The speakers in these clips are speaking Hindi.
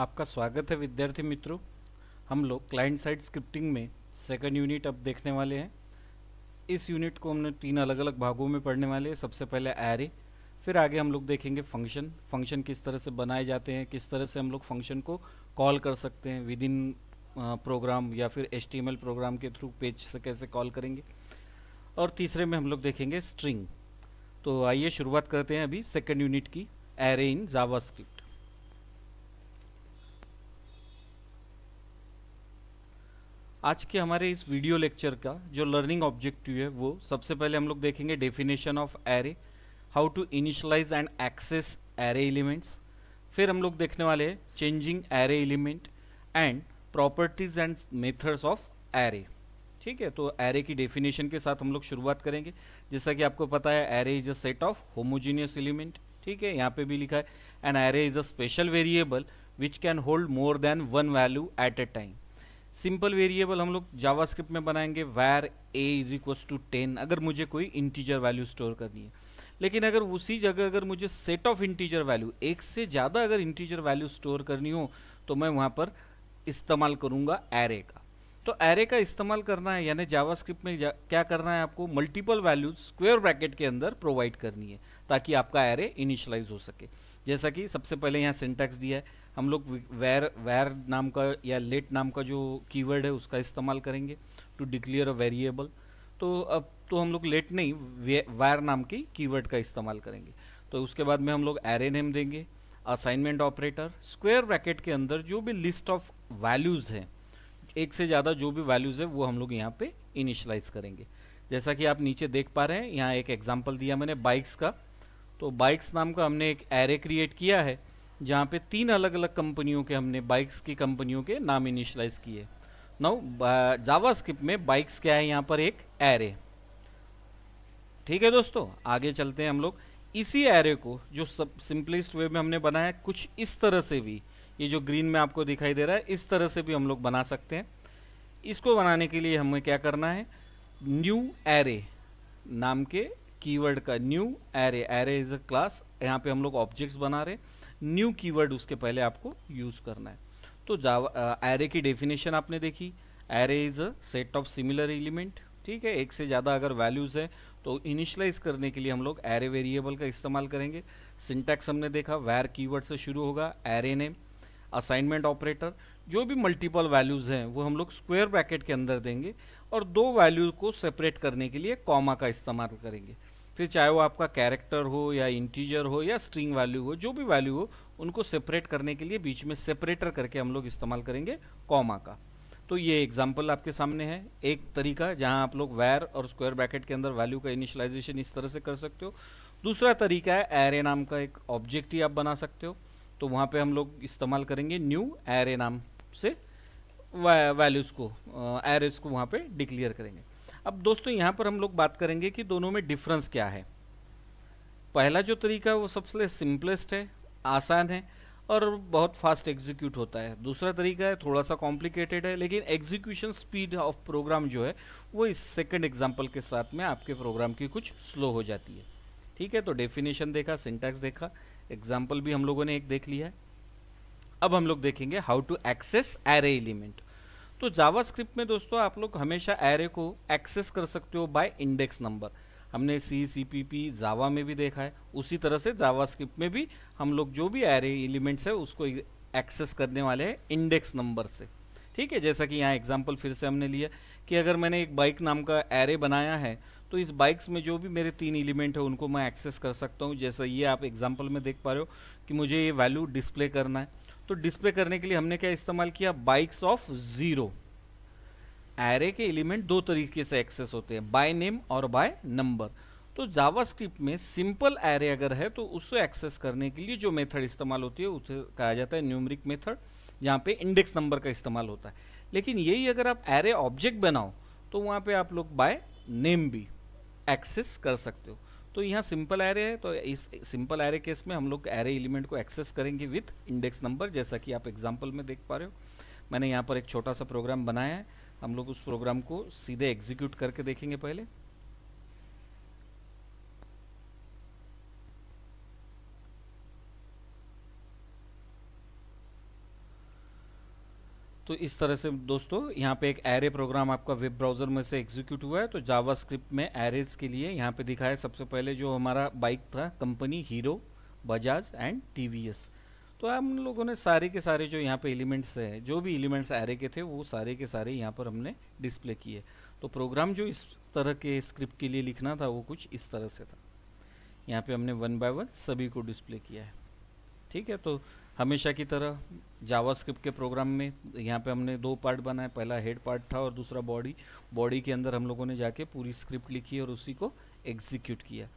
आपका स्वागत है विद्यार्थी मित्रों हम लोग क्लाइंट साइड स्क्रिप्टिंग में सेकंड यूनिट अब देखने वाले हैं इस यूनिट को हमने तीन अलग अलग भागों में पढ़ने वाले हैं सबसे पहले एरे फिर आगे हम लोग देखेंगे फंक्शन फंक्शन किस तरह से बनाए जाते हैं किस तरह से हम लोग फंक्शन को कॉल कर सकते हैं विद इन प्रोग्राम या फिर एच प्रोग्राम के थ्रू पेज से कैसे कॉल करेंगे और तीसरे में हम लोग देखेंगे स्ट्रिंग तो आइए शुरुआत करते हैं अभी सेकेंड यूनिट की एरे इन जावा स्क्रिप्ट आज के हमारे इस वीडियो लेक्चर का जो लर्निंग ऑब्जेक्टिव है वो सबसे पहले हम लोग देखेंगे definition of array how to initialise and access array elements फिर हम लोग देखने वाले हैं changing array element and properties and methods of array ठीक है तो एरे की डेफिनेशन के साथ हम लोग शुरुआत करेंगे जैसा कि आपको पता है array is a set of homogeneous element ठीक है यहाँ पे भी लिखा है an array is a special variable which can hold more than one value at a time simple variable हम लोग जावास्क्रिप्ट में बनाएंगे var a is equal to ten अगर मुझे कोई इंटीजर वैल्यू स्टोर करनी है लेकिन अगर उसी जगह अगर मुझे सेट ऑफ इंटीजर वैल्यू एक से ज़्यादा अगर इंटीजर वैल्यू स्टोर करनी हो तो मैं वहाँ पर इस्तेमाल करूँगा एरे का तो एरे का इस्तेमाल करना है यानी जावास्क्रिप्ट में क्या करना है आपको मल्टीपल वैल्यूज स्क्वेयर ब्रैकेट के अंदर प्रोवाइड करनी है ताकि आपका एरे इनिशलाइज हो सके जैसा कि सबसे पहले यहाँ सिंटैक्स दिया है हम लोग वेर वेर नाम का या लेट नाम का जो कीवर्ड है उसका इस्तेमाल करेंगे टू डिक्लेयर अ वेरिएबल तो अब तो हम लोग लेट नहीं वायर नाम की कीवर्ड का इस्तेमाल करेंगे तो उसके बाद में हम लोग एरे नेम देंगे असाइनमेंट ऑपरेटर स्क्वेयर ब्रैकेट के अंदर जो भी लिस्ट ऑफ वैल्यूज़ हैं एक से ज़्यादा जो भी वैल्यूज़ है वो हम लोग यहाँ पे इनिशलाइज करेंगे जैसा कि आप नीचे देख पा रहे हैं यहाँ एक एग्जाम्पल दिया मैंने बाइक्स का तो बाइक्स नाम का हमने एक एरे क्रिएट किया है जहाँ पे तीन अलग अलग कंपनियों के हमने बाइक्स की कंपनियों के नाम इनिशलाइज किए नाउ जावा स्क्रिप्ट में बाइक्स क्या है यहाँ पर एक एरे ठीक है दोस्तों आगे चलते हैं हम लोग इसी एरे को जो सब सिंपलेस्ट वे में हमने बनाया कुछ इस तरह से भी ये जो ग्रीन में आपको दिखाई दे रहा है इस तरह से भी हम लोग बना सकते हैं इसको बनाने के लिए हमें क्या करना है न्यू एरे नाम के कीवर्ड का new array array is a class यहाँ पे हम लोग ऑब्जेक्ट्स बना रहे हैं न्यू कीवर्ड उसके पहले आपको यूज़ करना है तो जावा एरे की डेफिनेशन आपने देखी array is a set of similar element ठीक है एक से ज़्यादा अगर वैल्यूज़ है तो इनिशलाइज करने के लिए हम लोग एरे वेरिएबल का इस्तेमाल करेंगे सिंटैक्स हमने देखा वैर कीवर्ड से शुरू होगा एरे नेम असाइनमेंट ऑपरेटर जो भी मल्टीपल वैल्यूज़ हैं वो हम लोग स्क्वेयर ब्रैकेट के अंदर देंगे और दो वैल्यू को सेपरेट करने के लिए कॉमा का इस्तेमाल करेंगे फिर चाहे वो आपका कैरेक्टर हो या इंटीजर हो या स्ट्रिंग वैल्यू हो जो भी वैल्यू हो उनको सेपरेट करने के लिए बीच में सेपरेटर करके हम लोग इस्तेमाल करेंगे कॉमा का तो ये एग्जाम्पल आपके सामने है एक तरीका जहां आप लोग वायर और स्क्वायर ब्रैकेट के अंदर वैल्यू का इनिशलाइजेशन इस तरह से कर सकते हो दूसरा तरीका है एरे नाम का एक ऑब्जेक्ट ही आप बना सकते हो तो वहाँ पे हम लोग इस्तेमाल करेंगे न्यू एरे नाम से वैल्यूज़ को एरेज को वहाँ पे डिक्लेयर करेंगे अब दोस्तों यहाँ पर हम लोग बात करेंगे कि दोनों में डिफरेंस क्या है पहला जो तरीका वो सबसे सिंपलेस्ट है आसान है और बहुत फास्ट एग्जीक्यूट होता है दूसरा तरीका है थोड़ा सा कॉम्प्लिकेटेड है लेकिन एग्जीक्यूशन स्पीड ऑफ प्रोग्राम जो है वो इस सेकंड एग्जांपल के साथ में आपके प्रोग्राम की कुछ स्लो हो जाती है ठीक है तो डेफिनेशन देखा सिंटैक्स देखा एग्जाम्पल भी हम लोगों ने एक देख लिया है अब हम लोग देखेंगे how to access array element तो जावास्क्रिप्ट में दोस्तों आप लोग हमेशा एरे को एक्सेस कर सकते हो बाय इंडेक्स नंबर हमने सी सी पी पी जावा में भी देखा है उसी तरह से जावास्क्रिप्ट में भी हम लोग जो भी एरे एलिमेंट्स है उसको एक्सेस करने वाले हैं इंडेक्स नंबर से ठीक है जैसा कि यहाँ एग्जाम्पल फिर से हमने लिया कि अगर मैंने एक बाइक नाम का एरे बनाया है तो इस बाइक्स में जो भी मेरे तीन एलिमेंट है उनको मैं एक्सेस कर सकता हूँ जैसा ये आप एग्जाम्पल में देख पा रहे हो कि मुझे ये वैल्यू डिस्प्ले करना है तो डिस्प्ले करने के लिए हमने क्या इस्तेमाल किया बाइक्स ऑफ ज़ीरो एरे के एलिमेंट दो तरीके से एक्सेस होते हैं बाय नेम और बाय नंबर तो जावास्क्रिप्ट में सिंपल एरे अगर है तो उसको एक्सेस करने के लिए जो मेथड इस्तेमाल होती है उसे कहा जाता है न्यूमरिक मेथड जहाँ पे इंडेक्स नंबर का इस्तेमाल होता है लेकिन यही अगर आप एरे ऑब्जेक्ट बनाओ तो वहाँ पे आप लोग बाय नेम भी एक्सेस कर सकते हो तो यहाँ सिंपल एरे है तो इस सिंपल एरे केस में हम लोग एरे एलिमेंट को एक्सेस करेंगे विथ इंडेक्स नंबर जैसा कि आप एग्जाम्पल में देख पा रहे हो मैंने यहाँ पर एक छोटा सा प्रोग्राम बनाया है हम लोग उस प्रोग्राम को सीधे एग्जीक्यूट करके देखेंगे पहले तो इस तरह से दोस्तों यहाँ पे एक एरे प्रोग्राम आपका वेब ब्राउज़र में से एग्जीक्यूट हुआ है तो जावास्क्रिप्ट में एरेज के लिए यहाँ पे दिखा है सबसे पहले जो हमारा बाइक था company Hero Bajaj and T तो हम लोगों ने सारे के सारे जो यहाँ पे एलिमेंट्स है जो भी एलिमेंट्स एरे के थे वो सारे के सारे यहाँ पर हमने डिस्प्ले किए तो प्रोग्राम जो इस तरह के स्क्रिप्ट के लिए लिखना था वो कुछ इस तरह से था यहाँ पे हमने वन बाय वन सभी को डिस्प्ले किया है ठीक है तो हमेशा की तरह जावास्क्रिप्ट के प्रोग्राम में यहाँ पे हमने दो पार्ट बनाए पहला हेड पार्ट था और दूसरा बॉडी बॉडी के अंदर हम लोगों ने जाके पूरी स्क्रिप्ट लिखी और उसी को एग्जीक्यूट किया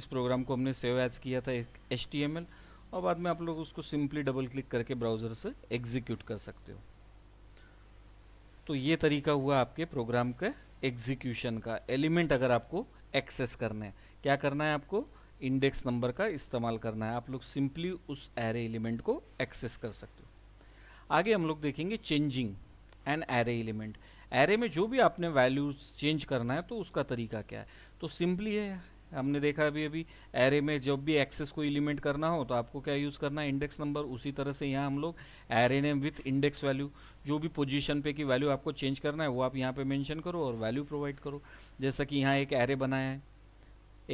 इस प्रोग्राम को हमने सेव एज किया था एच टी और बाद में आप लोग उसको सिंपली डबल क्लिक करके ब्राउज़र से एग्जीक्यूट कर सकते हो तो ये तरीका हुआ आपके प्रोग्राम के एग्जीक्यूशन का एलिमेंट अगर आपको एक्सेस करना है क्या करना है आपको इंडेक्स नंबर का इस्तेमाल करना है आप लोग सिंपली उस एरे एलिमेंट को एक्सेस कर सकते हो आगे हम लोग देखेंगे changing an array element array में जो भी आपने वैल्यूज चेंज करना है तो उसका तरीका क्या है तो सिंपली है हमने देखा अभी अभी एरे में जब भी एक्सेस को एलिमेंट करना हो तो आपको क्या यूज़ करना है इंडेक्स नंबर उसी तरह से यहाँ हम लोग array name with index value जो भी पोजीशन पे की वैल्यू आपको चेंज करना है वो आप यहाँ पे मेंशन करो और वैल्यू प्रोवाइड करो जैसा कि यहाँ एक एरे बनाया है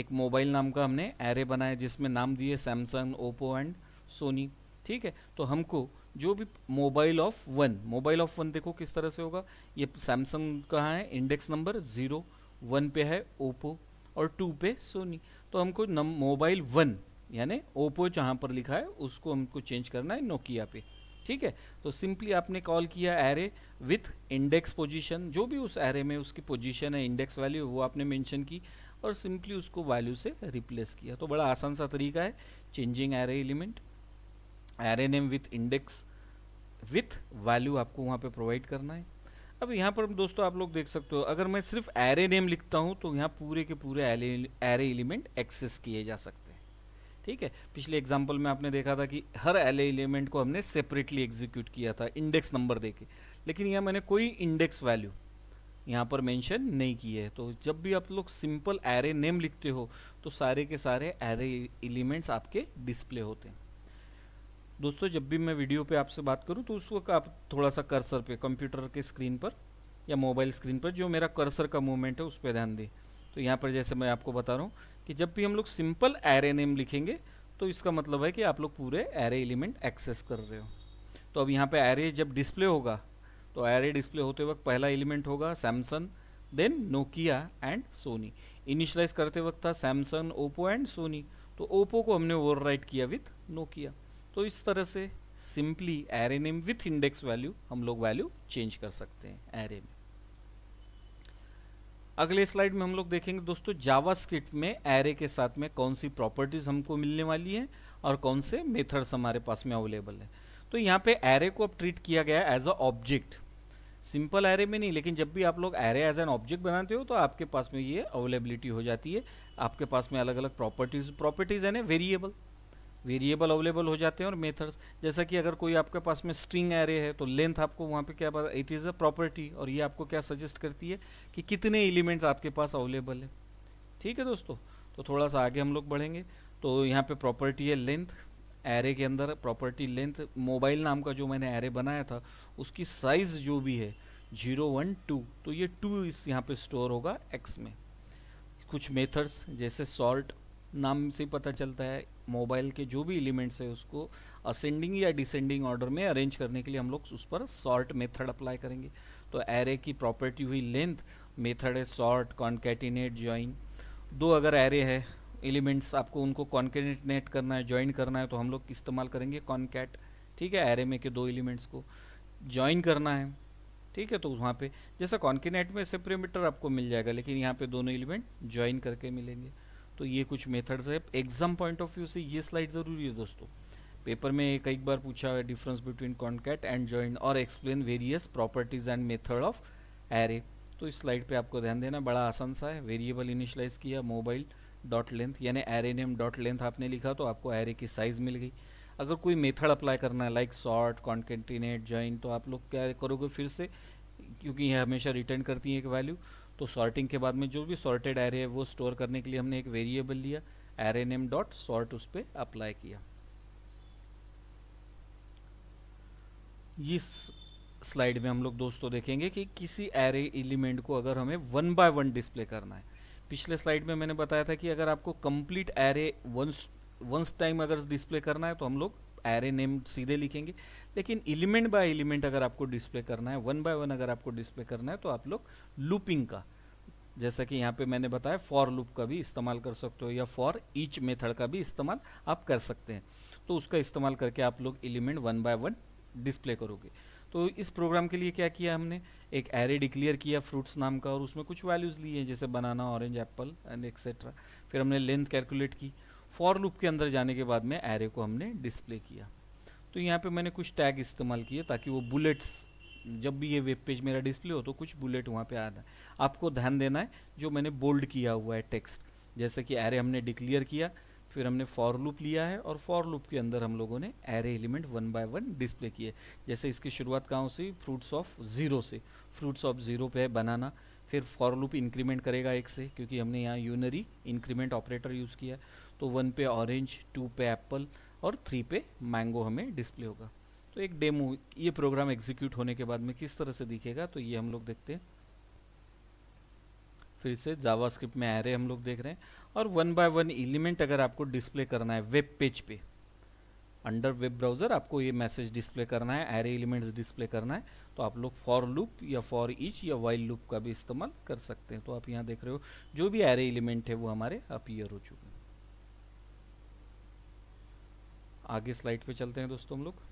एक मोबाइल नाम का हमने एरे बनाया जिसमें नाम दिए सैमसंग ओप्पो एंड सोनी ठीक है तो हमको जो भी mobile of one mobile of one देखो किस तरह से होगा ये सैमसंग का है इंडेक्स नंबर ज़ीरो वन पे है ओप्पो और टू पे सोनी तो हमको मोबाइल वन यानी ओप्पो जहाँ पर लिखा है उसको हमको चेंज करना है नोकिया पे ठीक है तो सिंपली आपने कॉल किया एरे विथ इंडेक्स पोजीशन जो भी उस एरे में उसकी पोजीशन है इंडेक्स वैल्यू वो आपने मेंशन की और सिंपली उसको वैल्यू से रिप्लेस किया तो बड़ा आसान सा तरीका है changing array element array name with index with value आपको वहाँ पे प्रोवाइड करना है अब यहाँ पर दोस्तों आप लोग देख सकते हो अगर मैं सिर्फ एरे नेम लिखता हूँ तो यहाँ पूरे के पूरे एरे एलिमेंट एक्सेस किए जा सकते हैं ठीक है पिछले एग्जाम्पल में आपने देखा था कि हर एले एलिमेंट को हमने सेपरेटली एग्जीक्यूट किया था इंडेक्स नंबर दे के लेकिन यहाँ मैंने कोई इंडेक्स वैल्यू यहाँ पर मेंशन नहीं किए तो जब भी आप लोग सिंपल एरे नेम लिखते हो तो सारे के सारे एरे एलिमेंट्स आपके डिस्प्ले होते हैं दोस्तों जब भी मैं वीडियो पे आपसे बात करूँ तो उस वक्त आप थोड़ा सा कर्सर पे कंप्यूटर के स्क्रीन पर या मोबाइल स्क्रीन पर जो मेरा कर्सर का मूवमेंट है उस पर ध्यान दें तो यहाँ पर जैसे मैं आपको बता रहा हूँ कि जब भी हम लोग सिंपल एरे नेम लिखेंगे तो इसका मतलब है कि आप लोग पूरे एरे एलिमेंट एक्सेस कर रहे हो तो अब यहाँ पे एरे जब डिस्प्ले होगा तो एरे डिस्प्ले होते वक्त पहला एलिमेंट होगा Samsung then Nokia and Sony initialise करते वक्त था सैमसंग ओप्पो एंड सोनी तो ओप्पो को हमने ओवर किया विथ नोकिया तो इस तरह से simply array name with index value हम लोग वैल्यू चेंज कर सकते हैं एरे में अगले स्लाइड में हम लोग देखेंगे दोस्तों जावास्क्रिप्ट में एरे के साथ में कौन सी प्रॉपर्टीज हमको मिलने वाली है और कौन से मेथड्स हमारे पास में अवेलेबल है तो यहाँ पे एरे को अब ट्रीट किया गया as a object simple array में नहीं लेकिन जब भी आप लोग एरे एज एन ऑब्जेक्ट बनाते हो तो आपके पास में ये अवेलेबिलिटी हो जाती है आपके पास में अलग अलग प्रॉपर्टीज प्रॉपर्टीज यानी वेरिएबल वेरिएबल अवेलेबल हो जाते हैं और मेथड्स जैसा कि अगर कोई आपके पास में स्ट्रिंग एरे है तो लेंथ आपको वहाँ पे क्या पता इट इज़ अ प्रॉपर्टी और ये आपको क्या सजेस्ट करती है कि कितने एलिमेंट्स आपके पास अवेलेबल है ठीक है दोस्तों तो थोड़ा सा आगे हम लोग बढ़ेंगे तो यहाँ पे प्रॉपर्टी है लेंथ एरे के अंदर प्रॉपर्टी लेंथ मोबाइल नाम का जो मैंने एरे बनाया था उसकी साइज़ जो भी है जीरो वन टू तो ये टू इस यहाँ पे स्टोर होगा एक्स में कुछ मेथड्स जैसे सॉल्ट नाम से पता चलता है मोबाइल के जो भी एलिमेंट्स है उसको असेंडिंग या डिसेंडिंग ऑर्डर में अरेंज करने के लिए हम लोग उस पर सॉल्ट मेथड अप्लाई करेंगे तो एरे की प्रॉपर्टी हुई लेंथ मेथड है सॉर्ट कॉन्केटिनेट ज्वाइन दो अगर एरे है एलिमेंट्स आपको उनको कॉन्केनेट करना है ज्वाइन करना है तो हम लोग इस्तेमाल करेंगे कॉनकैट ठीक है एरे में के दो एलिमेंट्स को ज्वाइन करना है ठीक है तो वहाँ पे जैसा कॉन्केनेट में सेपरेमीटर आपको मिल जाएगा लेकिन यहाँ पे दोनों एलिमेंट ज्वाइन करके मिलेंगे तो ये कुछ मेथड्स है एग्जाम पॉइंट ऑफ व्यू से ये स्लाइड ज़रूरी है दोस्तों पेपर में कई बार पूछा है difference between concat and join और explain various properties and method of array तो इस स्लाइड पर आपको ध्यान देना बड़ा आसान सा है वेरिएबल इनिशलाइज किया मोबाइल डॉट लेंथ यानी एरे नेम डॉट लेंथ आपने लिखा तो आपको एरे की साइज़ मिल गई अगर कोई मेथड अप्लाई करना है लाइक सॉर्ट कॉन्टेंटिनेट ज्वाइन तो आप लोग क्या करोगे फिर से क्योंकि ये हमेशा रिटर्न करती है एक वैल्यू तो सॉर्टिंग के बाद में जो भी सॉर्टेड एरे है वो स्टोर करने के लिए हमने एक वेरिएबल लिया एरे नेम डॉट सॉर्ट उस पर अप्लाई किया इस स्लाइड में हम लोग दोस्तों देखेंगे कि किसी एरे एलिमेंट को अगर हमें वन बाय वन डिस्प्ले करना है पिछले स्लाइड में मैंने बताया था कि अगर आपको complete array once once time अगर डिस्प्ले करना है तो हम लोग एरे नेम सीधे लिखेंगे लेकिन एलिमेंट बाय एलिमेंट अगर आपको डिस्प्ले करना है वन बाय वन अगर आपको डिस्प्ले करना है तो आप लोग लूपिंग का जैसा कि यहाँ पे मैंने बताया फॉर लूप का भी इस्तेमाल कर सकते हो या फॉर ईच मेथड का भी इस्तेमाल आप कर सकते हैं तो उसका इस्तेमाल करके आप लोग element one by one display करोगे तो इस प्रोग्राम के लिए क्या किया हमने एक एरे डिक्लेयर किया फ्रूट्स नाम का और उसमें कुछ वैल्यूज़ लिए हैं जैसे banana orange apple and etcetera फिर हमने लेंथ कैलकुलेट की फॉर लूप के अंदर जाने के बाद में एरे को हमने डिस्प्ले किया तो यहाँ पे मैंने कुछ टैग इस्तेमाल किए ताकि वो बुलेट्स जब भी ये वेब पेज मेरा डिस्प्ले हो तो कुछ बुलेट वहाँ पर आ जाए आपको ध्यान देना है जो मैंने बोल्ड किया हुआ है टेक्स्ट जैसे कि एरे हमने डिक्लेयर किया फिर हमने फॉर लूप लिया है और फॉर लूप के अंदर हम लोगों ने array element one by one display किए जैसे इसकी शुरुआत कहाँ से फ्रूट्स ऑफ ज़ीरो से फ्रूट्स ऑफ ज़ीरो पे है बनाना फिर फॉर लूप इंक्रीमेंट करेगा एक से क्योंकि हमने यहाँ यूनरी इंक्रीमेंट ऑपरेटर यूज़ किया तो वन पे ऑरेंज टू पे एप्पल और थ्री पे मैंगो हमें डिस्प्ले होगा तो एक डेमो ये प्रोग्राम एग्जीक्यूट होने के बाद में किस तरह से दिखेगा तो ये हम लोग देखते हैं फिर से जावास्क्रिप्ट में एरे हम लोग देख रहे हैं और वन बाय वन एलिमेंट अगर आपको डिस्प्ले करना है वेब पेज पे अंडर वेब ब्राउज़र आपको ये मैसेज डिस्प्ले करना है एरे एलिमेंट्स डिस्प्ले करना है तो आप लोग फॉर लूप या फॉर ईच या वाइल लूप का भी इस्तेमाल कर सकते हैं तो आप यहाँ देख रहे हो जो भी एरे एलिमेंट है वो हमारे अपीयर हो चुके हैं आगे स्लाइड पे चलते हैं दोस्तों हम लोग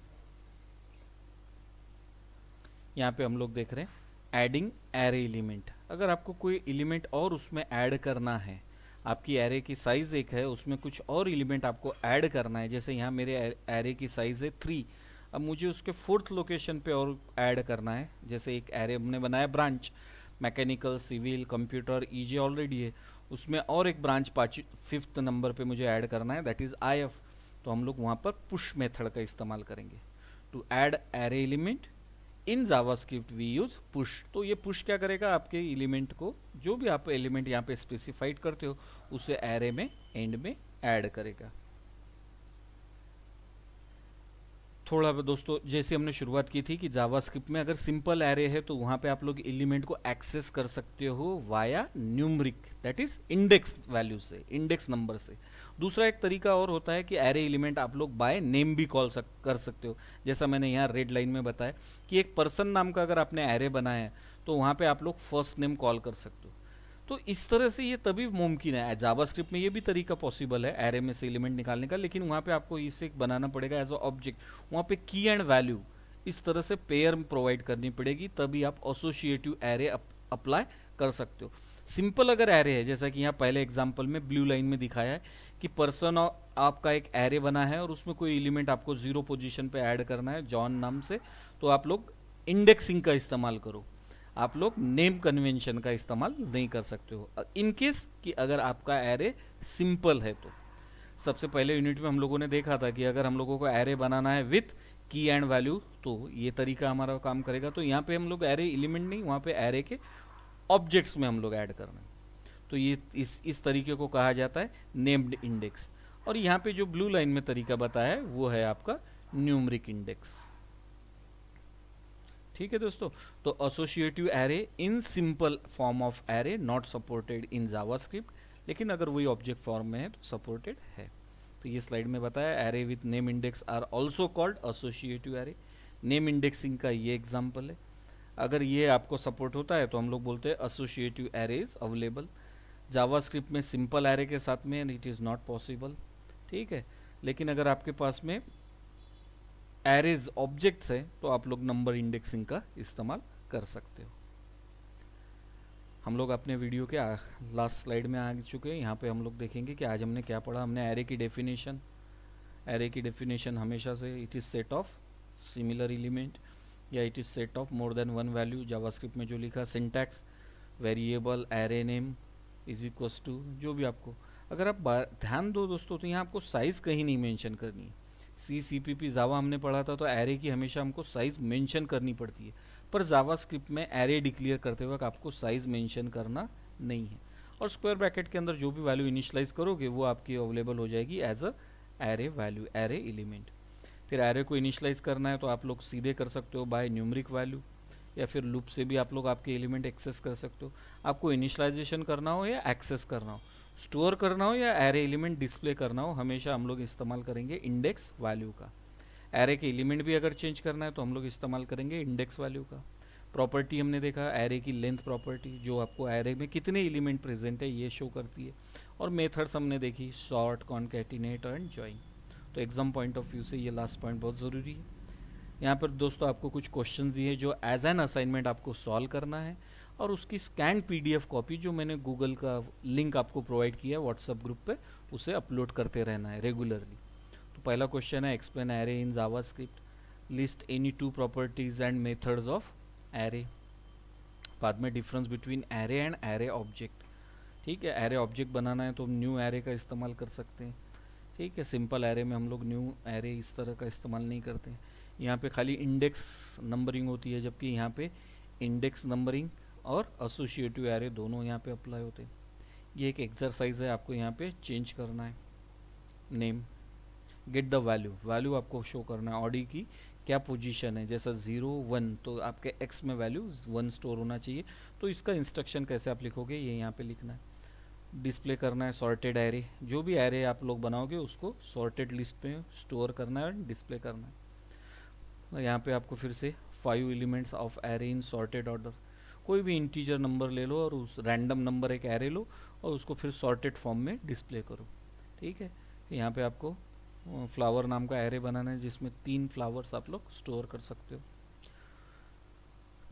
यहाँ पे हम लोग देख रहे हैं एडिंग एरे एलिमेंट अगर आपको कोई एलिमेंट और उसमें ऐड करना है आपकी एरे की साइज़ एक है उसमें कुछ और एलिमेंट आपको ऐड करना है जैसे यहाँ मेरे एरे की साइज़ है थ्री अब मुझे उसके फोर्थ लोकेशन पे और ऐड करना है जैसे एक एरे हमने बनाया ब्रांच मैकेनिकल सिविल कंप्यूटर ईजे ऑलरेडी है उसमें और एक ब्रांच पाँच फिफ्थ नंबर पे मुझे ऐड करना है दैट इज़ आई एफ तो हम लोग वहाँ पर पुश मेथड का इस्तेमाल करेंगे to add array element in JavaScript we use push तो ये पुश क्या करेगा आपके एलिमेंट को जो भी आप एलिमेंट यहाँ पे स्पेसिफाइड करते हो उसे एरे में एंड में ऐड करेगा थोड़ा दोस्तों जैसे हमने शुरुआत की थी कि जावास्क्रिप्ट में अगर सिंपल एरे है तो वहाँ पे आप लोग एलिमेंट को एक्सेस कर सकते हो via numeric that is index value से इंडेक्स नंबर से दूसरा एक तरीका और होता है कि एरे एलिमेंट आप लोग बाय नेम भी कॉल सक, कर सकते हो जैसा मैंने यहाँ रेड लाइन में बताया कि एक पर्सन नाम का अगर आपने एरे बनाया है तो वहाँ पर आप लोग फर्स्ट नेम कॉल कर सकते हो तो इस तरह से ये तभी मुमकिन है जावा स्क्रिप्ट में ये भी तरीका पॉसिबल है एरे में से एलिमेंट निकालने का लेकिन वहाँ पे आपको इसे बनाना पड़ेगा एज अ ऑब्जेक्ट वहाँ पे की एंड वैल्यू इस तरह से पेयर प्रोवाइड करनी पड़ेगी तभी आप एसोसिएटिव एरे अप्लाई कर सकते हो सिंपल अगर एरे है जैसा कि यहाँ पहले एग्जाम्पल में ब्लू लाइन में दिखाया है कि पर्सन आपका एक एरे बना है और उसमें कोई एलिमेंट आपको जीरो पोजिशन पे ऐड करना है जॉन नाम से तो आप लोग इंडेक्सिंग का इस्तेमाल करो आप लोग नेम कन्वेंशन का इस्तेमाल नहीं कर सकते हो इनकेस कि अगर आपका एरे सिंपल है तो सबसे पहले यूनिट में हम लोगों ने देखा था कि अगर हम लोगों को एरे बनाना है विथ की एंड वैल्यू तो ये तरीका हमारा काम करेगा तो यहाँ पे हम लोग एरे एलिमेंट नहीं वहाँ पे एरे के ऑब्जेक्ट्स में हम लोग ऐड कर रहे हैं तो ये इस इस तरीके को कहा जाता है नेम्ड इंडेक्स और यहाँ पे जो ब्लू लाइन में तरीका बताया है वो है आपका न्यूमरिक इंडेक्स ठीक है दोस्तों तो associative array in simple form of array not supported in JavaScript लेकिन अगर वही ऑब्जेक्ट फॉर्म में है तो सपोर्टेड है तो ये स्लाइड में बताया array with name index are also called associative array name indexing का ये एग्जाम्पल है अगर ये आपको सपोर्ट होता है तो हम लोग बोलते हैं associative array is available JavaScript में सिंपल एरे के साथ में इट इज़ नॉट पॉसिबल ठीक है लेकिन अगर आपके पास में एरेज ऑब्जेक्ट्स हैं तो आप लोग नंबर इंडेक्सिंग का इस्तेमाल कर सकते हो हम लोग अपने वीडियो के लास्ट स्लाइड में आ चुके हैं यहाँ पे हम लोग देखेंगे कि आज हमने क्या पढ़ा हमने एरे की डेफिनेशन एरे की डेफिनेशन हमेशा से it is set of similar element या it is set of more than one value JavaScript में जो लिखा syntax variable array name is equals to जो भी आपको अगर आप ध्यान दो दोस्तों तो यहाँ आपको साइज़ कहीं नहीं मैंशन करनी है सी सी पी पी जावा हमने पढ़ा था तो एरे की हमेशा हमको साइज़ मेंशन करनी पड़ती है पर जावा स्क्रिप्ट में एरे डिक्लेयर करते वक्त आपको साइज़ मेंशन करना नहीं है और स्क्वायर ब्रैकेट के अंदर जो भी वैल्यू इनिशलाइज करोगे वो आपकी अवेलेबल हो जाएगी as a array value array element फिर एरे को इनिशलाइज करना है तो आप लोग सीधे कर सकते हो बाय न्यूमरिक वैल्यू या फिर लूप से भी आप लोग आपके एलिमेंट एक्सेस कर सकते हो आपको इनिशलाइजेशन करना हो या एक्सेस करना हो स्टोर करना हो या एरे एलिमेंट डिस्प्ले करना हो हमेशा हम लोग इस्तेमाल करेंगे इंडेक्स वैल्यू का एरे के एलिमेंट भी अगर चेंज करना है तो हम लोग इस्तेमाल करेंगे इंडेक्स वैल्यू का प्रॉपर्टी हमने देखा एरे की लेंथ प्रॉपर्टी जो आपको एरे में कितने एलिमेंट प्रेजेंट है ये शो करती है और मेथड्स हमने देखी शॉर्ट कॉन्केटिनेट एंड ज्वाइन तो एग्जाम पॉइंट ऑफ व्यू से ये लास्ट पॉइंट बहुत ज़रूरी है यहाँ पर दोस्तों आपको कुछ क्वेश्चन दिए जो एज एन असाइनमेंट आपको सॉल्व करना है और उसकी स्कैन पीडीएफ कॉपी जो मैंने गूगल का लिंक आपको प्रोवाइड किया है व्हाट्सएप ग्रुप पे उसे अपलोड करते रहना है रेगुलरली तो पहला क्वेश्चन है explain array in JavaScript list any two properties and methods of array बाद में difference between array and array object ठीक है एरे ऑब्जेक्ट बनाना है तो हम न्यू एरे का इस्तेमाल कर सकते हैं ठीक है सिंपल एरे में हम लोग न्यू एरे इस तरह का इस्तेमाल नहीं करते यहाँ पे खाली इंडेक्स नंबरिंग होती है जबकि यहाँ पे इंडेक्स नंबरिंग और एसोशिएटिव एरे दोनों यहाँ पे अप्लाई होते हैं ये एक एक्सरसाइज है आपको यहाँ पे चेंज करना है name get the value value आपको शो करना है ऑडी की क्या पोजीशन है जैसा ज़ीरो वन तो आपके एक्स में वैल्यू वन स्टोर होना चाहिए तो इसका इंस्ट्रक्शन कैसे आप लिखोगे ये यहाँ पे लिखना है डिस्प्ले करना है सॉर्टेड एरे जो भी एरे आप लोग बनाओगे उसको सॉर्टेड लिस्ट में स्टोर करना है और डिस्प्ले करना है यहाँ पे आपको फिर से five elements of array in sorted order कोई भी इंटीजर नंबर ले लो और उस रैंडम नंबर एक एरे लो और उसको फिर सॉर्टेड फॉर्म में डिस्प्ले करो ठीक है तो यहाँ पे आपको फ्लावर नाम का एरे बनाना है जिसमें तीन फ्लावर्स आप लोग स्टोर कर सकते हो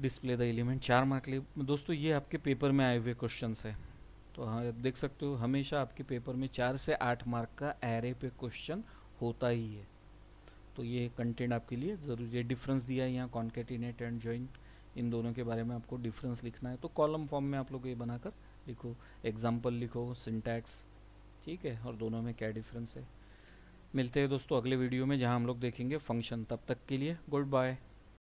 डिस्प्ले द एलिमेंट चार मार्क ले दोस्तों ये आपके पेपर में आए हुए क्वेश्चन है तो हाँ देख सकते हो हमेशा आपके पेपर में चार से आठ मार्क का एरे पे क्वेश्चन होता ही है तो ये कंटेंट आपके लिए ज़रूरी है डिफरेंस दिया है यहाँ कॉन्केटिनेट एंड ज्वाइंट इन दोनों के बारे में आपको डिफरेंस लिखना है तो कॉलम फॉर्म में आप लोग ये बनाकर लिखो एग्जाम्पल लिखो सिंटैक्स ठीक है और दोनों में क्या डिफरेंस है मिलते हैं दोस्तों अगले वीडियो में जहां हम लोग देखेंगे फंक्शन तब तक के लिए गुड बाय